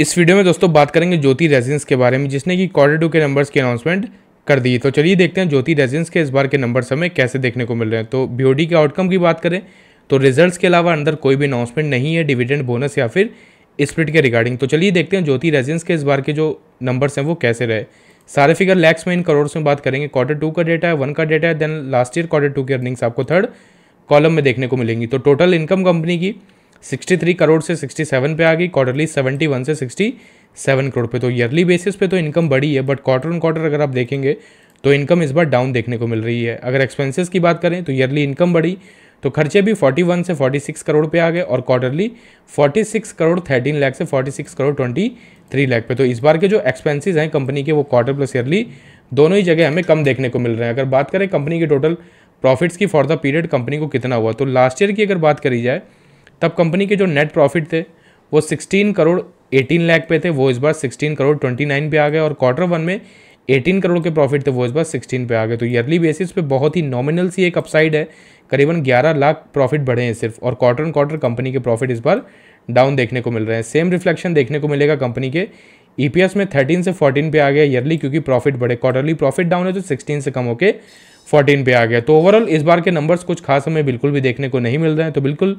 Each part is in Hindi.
इस वीडियो में दोस्तों बात करेंगे ज्योति रेजिडेंस के बारे में जिसने कि क्वार्टर टू के नंबर्स की अनाउंसमेंट कर दी तो चलिए देखते हैं ज्योति रेजिडेंस के इस बार के नंबर्स हमें कैसे देखने को मिल रहे हैं तो बीओडी के आउटकम की बात करें तो रिजल्ट्स के अलावा अंदर कोई भी अनाउंसमेंट नहीं है डिविडेंड बोनस या फिर स्प्रिट के रिगार्डिंग तो चलिए देखते हैं ज्योति रेजिडेंस के इस बार के जो नंबर्स हैं वो कैसे रहे सारे फिगर लैक्स में इन करोड़ में बात करेंगे क्वार्टर टू का डेटा है वन का डेटा है then last year quarter two की अर्निंग्स आपको थर्ड कॉलम में देखने को मिलेंगी तो टोटल इनकम कंपनी की 63 करोड़ से 67 पे आ गई क्वार्टरली 71 से 67 करोड़ पे तो ईयरली बेसिस पे तो इनकम बढ़ी है बट क्वार्टर ऑन क्वार्टर अगर आप देखेंगे तो इनकम इस बार डाउन देखने को मिल रही है अगर एक्सपेंसेस की बात करें तो ईयरली इनकम बढ़ी तो खर्चे भी 41 से 46 करोड़ पे आ गए और क्वार्टरली 46 करोड़ 13 लाख से 46 करोड़ 23 लाख पे तो इस बार के जो एक्सपेंसेस हैं कंपनी के वो क्वार्टर प्लस ईयरली दोनों ही जगह हमें कम देखने को मिल रहे हैं अगर बात करें कंपनी के टोटल प्रॉफिट्स की फॉर द पीरियड कंपनी को कितना हुआ तो लास्ट ईयर की अगर बात करी जाए तब कंपनी के जो नेट प्रॉफिट थे वो 16 करोड़ 18 लाख पे थे वो इस बार 16 करोड़ 29 पे आ गए और क्वार्टर वन में 18 करोड़ के प्रॉफिट थे वो इस बार 16 पे आ गए तो ईयरली बेसिस पे बहुत ही नॉमिनल सी एक अपसाइड है करीबन 11 लाख प्रॉफिट बढ़े हैं सिर्फ और क्वार्टर एंड क्वार्टर कंपनी के प्रॉफिट इस बार डाउन देखने को मिल रहे हैं सेम रिफ्लेक्शन देखने को मिलेगा कंपनी के ई e में थर्टीन से फोर्टीन पे आ गया ईयरली क्योंकि प्रॉफिट बढ़े क्वार्टरली प्रॉफिट डाउन है तो सिक्सटीन से कम होकर फोर्टीन पे आ गया तो ओवरऑल इस बार के नंबर्स कुछ खास हमें बिल्कुल भी देखने को नहीं मिल रहे हैं तो बिल्कुल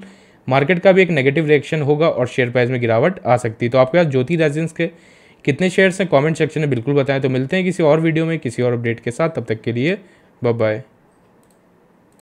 मार्केट का भी एक नेगेटिव रिएक्शन होगा और शेयर प्राइस में गिरावट आ सकती है तो आपके पास ज्योति रेजिडेंस के कितने शेयर्स हैं कमेंट सेक्शन में बिल्कुल बताएं तो मिलते हैं किसी और वीडियो में किसी और अपडेट के साथ तब तक के लिए बाय